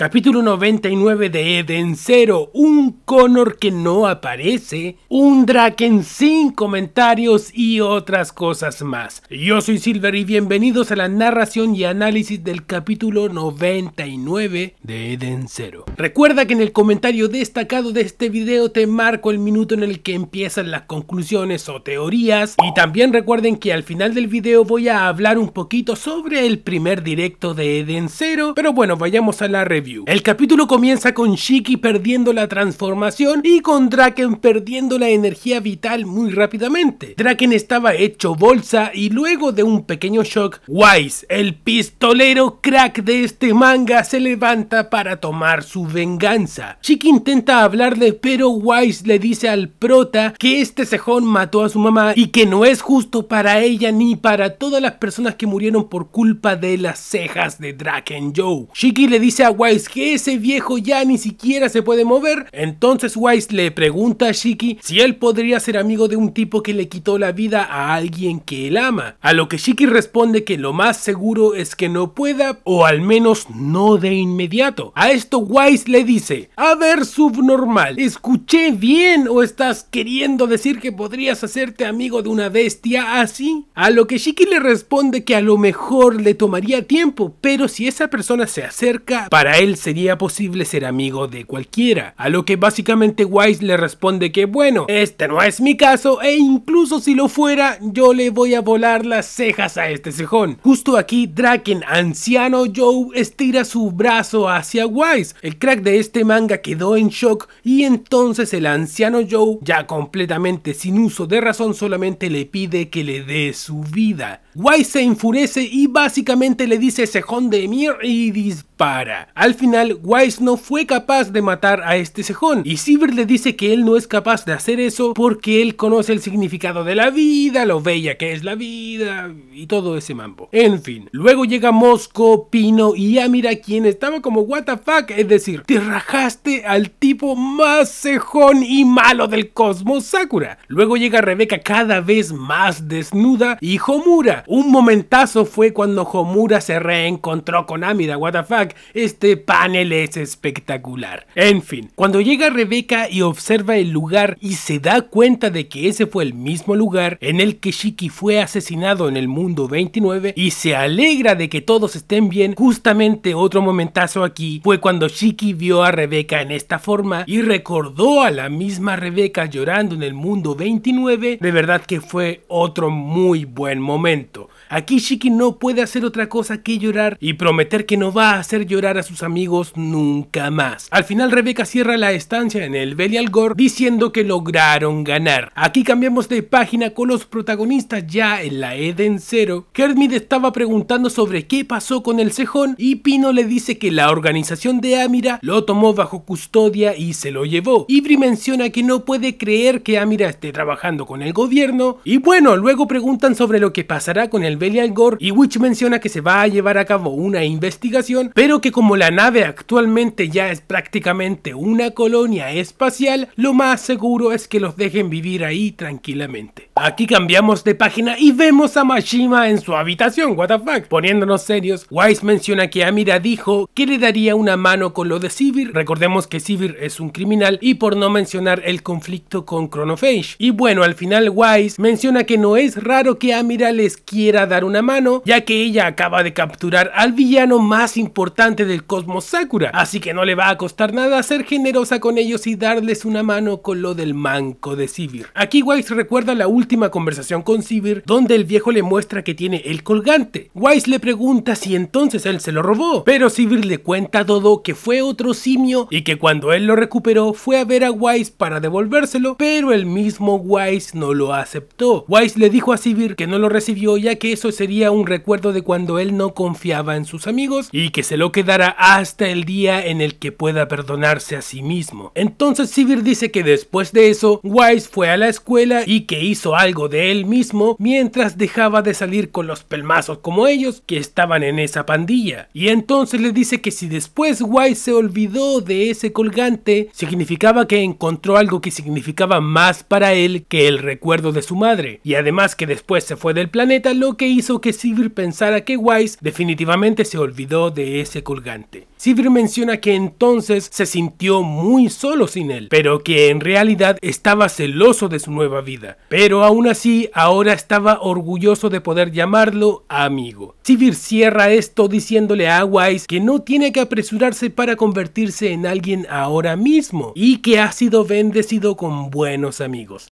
Capítulo 99 de Eden 0, un Connor que no aparece, un Draken sin comentarios y otras cosas más. Yo soy Silver y bienvenidos a la narración y análisis del capítulo 99 de Eden 0. Recuerda que en el comentario destacado de este video te marco el minuto en el que empiezan las conclusiones o teorías y también recuerden que al final del video voy a hablar un poquito sobre el primer directo de Eden 0, pero bueno, vayamos a la review. El capítulo comienza con Shiki perdiendo la transformación y con Draken perdiendo la energía vital muy rápidamente. Draken estaba hecho bolsa y luego de un pequeño shock, Wise, el pistolero crack de este manga, se levanta para tomar su venganza. Shiki intenta hablarle pero Wise le dice al prota que este cejón mató a su mamá y que no es justo para ella ni para todas las personas que murieron por culpa de las cejas de Draken Joe. Shiki le dice a Wise que ese viejo ya ni siquiera se puede mover. Entonces Wise le pregunta a Shiki si él podría ser amigo de un tipo que le quitó la vida a alguien que él ama. A lo que Shiki responde que lo más seguro es que no pueda o al menos no de inmediato. A esto Wise le dice, a ver subnormal, ¿escuché bien o estás queriendo decir que podrías hacerte amigo de una bestia así? A lo que Shiki le responde que a lo mejor le tomaría tiempo, pero si esa persona se acerca, para él sería posible ser amigo de cualquiera, a lo que básicamente Wise le responde que bueno, este no es mi caso e incluso si lo fuera yo le voy a volar las cejas a este cejón. Justo aquí Draken, anciano Joe, estira su brazo hacia Wise, el crack de este manga quedó en shock y entonces el anciano Joe, ya completamente sin uso de razón, solamente le pide que le dé su vida. Wise se enfurece y básicamente le dice cejón de Mir y dispara. Al final, Wise no fue capaz de matar a este cejón y Siver le dice que él no es capaz de hacer eso porque él conoce el significado de la vida, lo bella que es la vida y todo ese mambo. En fin, luego llega Mosco, Pino y Amira quien estaba como what the fuck, es decir, te rajaste al tipo más cejón y malo del cosmos Sakura. Luego llega Rebeca cada vez más desnuda y Homura. Un momentazo fue cuando Homura se reencontró con Amira, what the fuck, este panel es espectacular. En fin, cuando llega Rebeca y observa el lugar y se da cuenta de que ese fue el mismo lugar en el que Shiki fue asesinado en el mundo 29 y se alegra de que todos estén bien, justamente otro momentazo aquí fue cuando Shiki vio a Rebeca en esta forma y recordó a la misma Rebeca llorando en el mundo 29, de verdad que fue otro muy buen momento. Aquí Shiki no puede hacer otra cosa que llorar y prometer que no va a hacer llorar a sus amigos nunca más. Al final Rebeca cierra la estancia en el Belial Gore diciendo que lograron ganar. Aquí cambiamos de página con los protagonistas ya en la Eden Zero. Kermit estaba preguntando sobre qué pasó con el cejón y Pino le dice que la organización de Amira lo tomó bajo custodia y se lo llevó. Ibri menciona que no puede creer que Amira esté trabajando con el gobierno y bueno, luego preguntan sobre lo que pasará con el Belial Gore y Witch menciona que se va a llevar a cabo una investigación pero que como la nave actualmente ya es prácticamente una colonia espacial, lo más seguro es que los dejen vivir ahí tranquilamente. Aquí cambiamos de página y vemos a Mashima en su habitación, what the fuck. Poniéndonos serios, Wise menciona que Amira dijo que le daría una mano con lo de Sivir. Recordemos que Sivir es un criminal y por no mencionar el conflicto con Chronophage. Y bueno, al final Wise menciona que no es raro que Amira les quiera dar una mano, ya que ella acaba de capturar al villano más importante del cosmos Sakura, así que no le va a costar nada ser generosa con ellos y darles una mano con lo del manco de Sivir. Aquí Wise recuerda la última conversación con Sivir, donde el viejo le muestra que tiene el colgante. Wise le pregunta si entonces él se lo robó, pero Sivir le cuenta a Dodo que fue otro simio y que cuando él lo recuperó fue a ver a Wise para devolvérselo, pero el mismo Wise no lo aceptó. Wise le dijo a Sivir que no lo recibió ya que eso sería un recuerdo de cuando él no confiaba en sus amigos y que se lo quedara a hasta el día en el que pueda perdonarse a sí mismo. Entonces Sivir dice que después de eso, Wise fue a la escuela y que hizo algo de él mismo mientras dejaba de salir con los pelmazos como ellos que estaban en esa pandilla. Y entonces le dice que si después Wise se olvidó de ese colgante, significaba que encontró algo que significaba más para él que el recuerdo de su madre. Y además que después se fue del planeta, lo que hizo que Sivir pensara que Wise definitivamente se olvidó de ese colgante. Sivir menciona que entonces se sintió muy solo sin él, pero que en realidad estaba celoso de su nueva vida, pero aún así ahora estaba orgulloso de poder llamarlo amigo. Sivir cierra esto diciéndole a Wise que no tiene que apresurarse para convertirse en alguien ahora mismo y que ha sido bendecido con buenos amigos.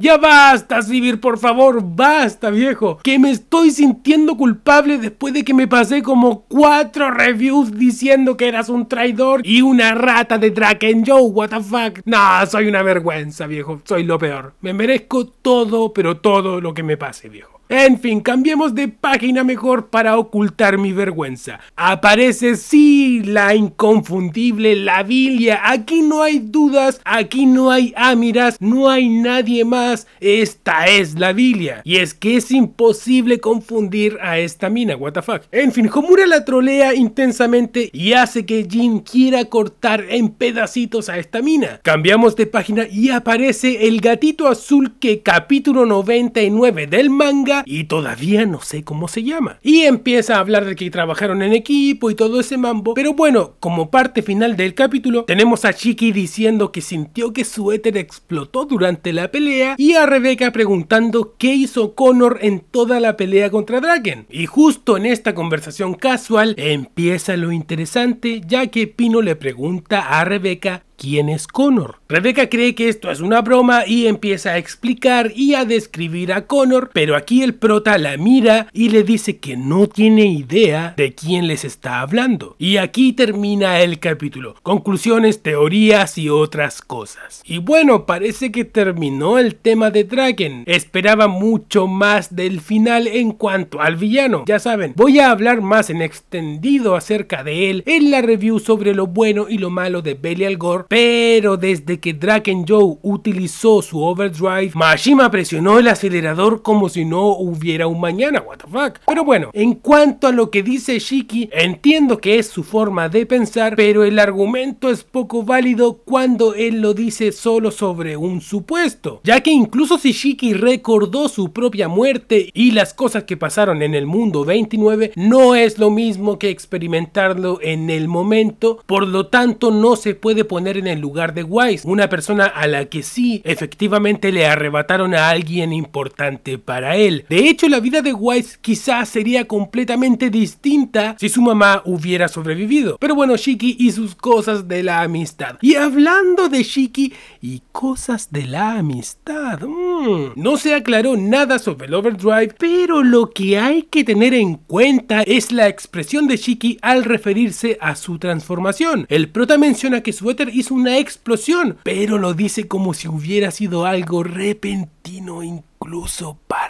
Ya basta, vivir por favor, basta, viejo. Que me estoy sintiendo culpable después de que me pasé como cuatro reviews diciendo que eras un traidor y una rata de Draken Joe, what the fuck. No, soy una vergüenza, viejo, soy lo peor. Me merezco todo, pero todo lo que me pase, viejo. En fin, cambiemos de página mejor para ocultar mi vergüenza. Aparece sí la inconfundible la Lavilia. Aquí no hay dudas, aquí no hay amiras no hay nadie más. Esta es la Lavilia. Y es que es imposible confundir a esta mina, what the En fin, Homura la trolea intensamente y hace que Jin quiera cortar en pedacitos a esta mina. Cambiamos de página y aparece el gatito azul que capítulo 99 del manga y todavía no sé cómo se llama. Y empieza a hablar de que trabajaron en equipo y todo ese mambo, pero bueno, como parte final del capítulo, tenemos a Chiki diciendo que sintió que su éter explotó durante la pelea y a Rebeca preguntando qué hizo Connor en toda la pelea contra Draken. Y justo en esta conversación casual empieza lo interesante, ya que Pino le pregunta a Rebeca quién es Connor. Rebecca cree que esto es una broma y empieza a explicar y a describir a Connor, pero aquí el prota la mira y le dice que no tiene idea de quién les está hablando. Y aquí termina el capítulo. Conclusiones, teorías y otras cosas. Y bueno, parece que terminó el tema de Draken. Esperaba mucho más del final en cuanto al villano. Ya saben, voy a hablar más en extendido acerca de él en la review sobre lo bueno y lo malo de Belial Gore pero desde que Draken Joe utilizó su overdrive, Mashima presionó el acelerador como si no hubiera un mañana, what Pero bueno, en cuanto a lo que dice Shiki, entiendo que es su forma de pensar, pero el argumento es poco válido cuando él lo dice solo sobre un supuesto, ya que incluso si Shiki recordó su propia muerte y las cosas que pasaron en el mundo 29, no es lo mismo que experimentarlo en el momento, por lo tanto no se puede poner en el lugar de Weiss, una persona a la que sí efectivamente le arrebataron a alguien importante para él. De hecho, la vida de Weiss quizás sería completamente distinta si su mamá hubiera sobrevivido. Pero bueno, Shiki y sus cosas de la amistad. Y hablando de Shiki y cosas de la amistad, mm, no se aclaró nada sobre el Overdrive, pero lo que hay que tener en cuenta es la expresión de Shiki al referirse a su transformación. El prota menciona que su éter hizo una explosión, pero lo dice como si hubiera sido algo repentino incluso para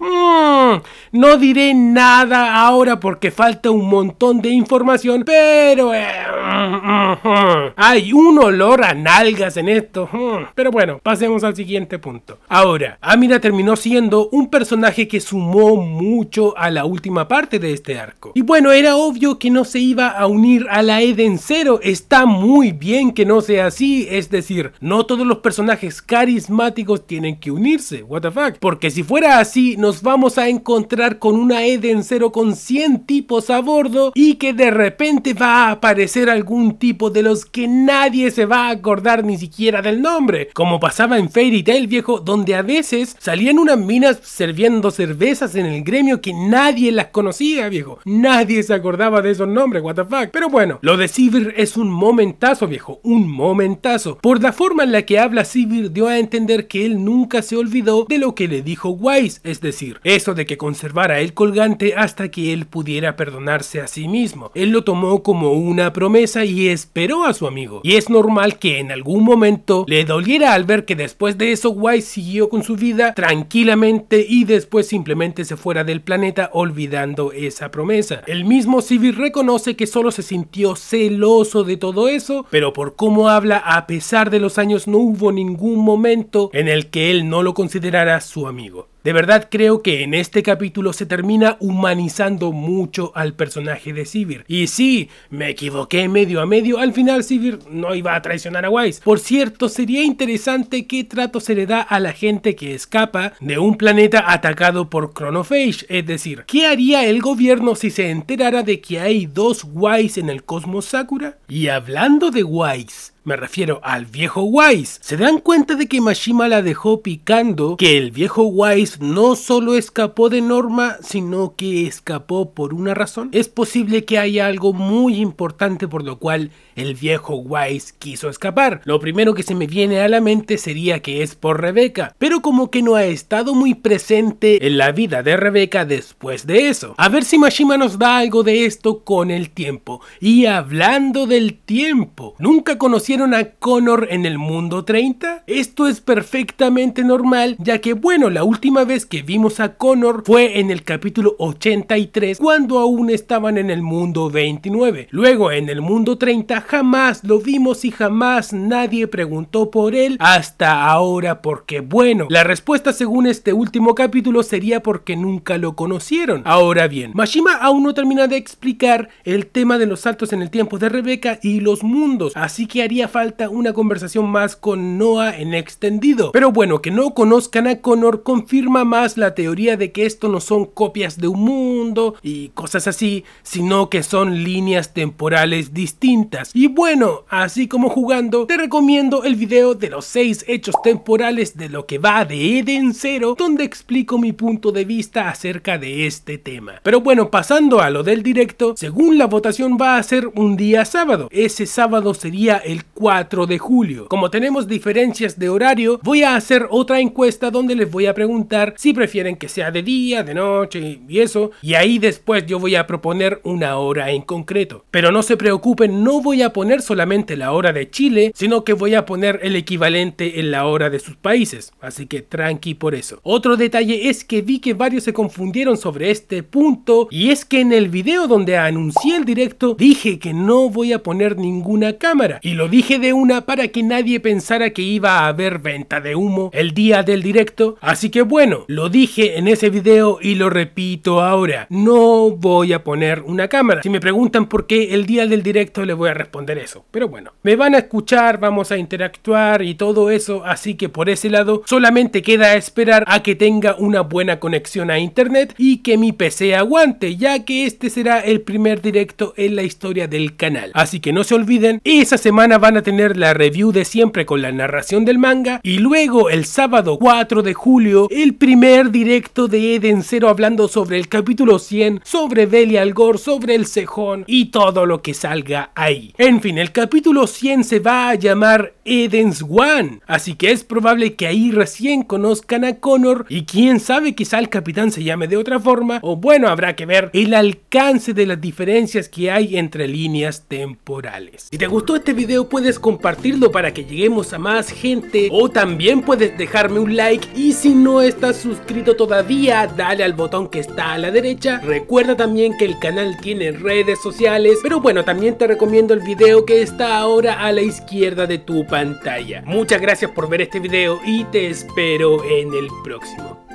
Mm, no diré nada ahora porque falta un montón de información, pero... Eh, mm, mm, hay un olor a nalgas en esto. Pero bueno, pasemos al siguiente punto. Ahora, Amira terminó siendo un personaje que sumó mucho a la última parte de este arco. Y bueno, era obvio que no se iba a unir a la Eden Zero. Está muy bien que no sea así. Es decir, no todos los personajes carismáticos tienen que unirse. What the fuck? Porque si fuera así, no nos vamos a encontrar con una Eden 0 con 100 tipos a bordo y que de repente va a aparecer algún tipo de los que nadie se va a acordar ni siquiera del nombre, como pasaba en Fairy Tail viejo, donde a veces salían unas minas sirviendo cervezas en el gremio que nadie las conocía, viejo. Nadie se acordaba de esos nombres, what Pero bueno, lo de Sivir es un momentazo, viejo, un momentazo. Por la forma en la que habla Sivir dio a entender que él nunca se olvidó de lo que le dijo Wise, es decir, eso de que conservara el colgante hasta que él pudiera perdonarse a sí mismo. Él lo tomó como una promesa y esperó a su amigo. Y es normal que en algún momento le doliera al ver que después de eso White siguió con su vida tranquilamente y después simplemente se fuera del planeta olvidando esa promesa. El mismo Civil reconoce que solo se sintió celoso de todo eso, pero por cómo habla a pesar de los años no hubo ningún momento en el que él no lo considerara su amigo. De verdad creo que en este capítulo se termina humanizando mucho al personaje de Sivir. Y sí, me equivoqué medio a medio, al final Sivir no iba a traicionar a Wise. Por cierto, sería interesante qué trato se le da a la gente que escapa de un planeta atacado por Chronophage. Es decir, ¿qué haría el gobierno si se enterara de que hay dos Wise en el cosmos Sakura? Y hablando de Wise, me refiero al viejo Wise. Se dan cuenta de que Mashima la dejó picando, que el viejo Wise no solo escapó de Norma, sino que escapó por una razón. Es posible que haya algo muy importante por lo cual el viejo Wise quiso escapar. Lo primero que se me viene a la mente sería que es por Rebeca, pero como que no ha estado muy presente en la vida de Rebeca después de eso. A ver si Mashima nos da algo de esto con el tiempo. Y hablando del tiempo, nunca conocí a Connor en el mundo 30? Esto es perfectamente normal, ya que bueno, la última vez que vimos a Connor fue en el capítulo 83, cuando aún estaban en el mundo 29. Luego, en el mundo 30, jamás lo vimos y jamás nadie preguntó por él hasta ahora, porque bueno, la respuesta según este último capítulo sería porque nunca lo conocieron. Ahora bien, Mashima aún no termina de explicar el tema de los saltos en el tiempo de Rebeca y los mundos, así que haría falta una conversación más con Noah en extendido. Pero bueno, que no conozcan a Connor confirma más la teoría de que esto no son copias de un mundo y cosas así, sino que son líneas temporales distintas. Y bueno, así como jugando, te recomiendo el video de los 6 hechos temporales de lo que va de Eden Cero, donde explico mi punto de vista acerca de este tema. Pero bueno, pasando a lo del directo, según la votación va a ser un día sábado. Ese sábado sería el 4 de julio. Como tenemos diferencias de horario, voy a hacer otra encuesta donde les voy a preguntar si prefieren que sea de día, de noche y eso. Y ahí después yo voy a proponer una hora en concreto. Pero no se preocupen, no voy a poner solamente la hora de Chile, sino que voy a poner el equivalente en la hora de sus países. Así que tranqui por eso. Otro detalle es que vi que varios se confundieron sobre este punto y es que en el video donde anuncié el directo dije que no voy a poner ninguna cámara y lo dije de una para que nadie pensara que iba a haber venta de humo el día del directo, así que bueno, lo dije en ese video y lo repito ahora, no voy a poner una cámara. Si me preguntan por qué el día del directo les voy a responder eso, pero bueno, me van a escuchar, vamos a interactuar y todo eso, así que por ese lado solamente queda esperar a que tenga una buena conexión a internet y que mi PC aguante, ya que este será el primer directo en la historia del canal. Así que no se olviden, esa semana van a tener la review de siempre con la narración del manga y luego el sábado 4 de julio el primer directo de Eden 0 hablando sobre el capítulo 100, sobre Belial Gore sobre el cejón y todo lo que salga ahí. En fin, el capítulo 100 se va a llamar Eden's One, así que es probable que ahí recién conozcan a Connor y quién sabe quizá el capitán se llame de otra forma o bueno habrá que ver el alcance de las diferencias que hay entre líneas temporales. Si te gustó este video pues puedes compartirlo para que lleguemos a más gente o también puedes dejarme un like y si no estás suscrito todavía dale al botón que está a la derecha. Recuerda también que el canal tiene redes sociales, pero bueno también te recomiendo el video que está ahora a la izquierda de tu pantalla. Muchas gracias por ver este video y te espero en el próximo.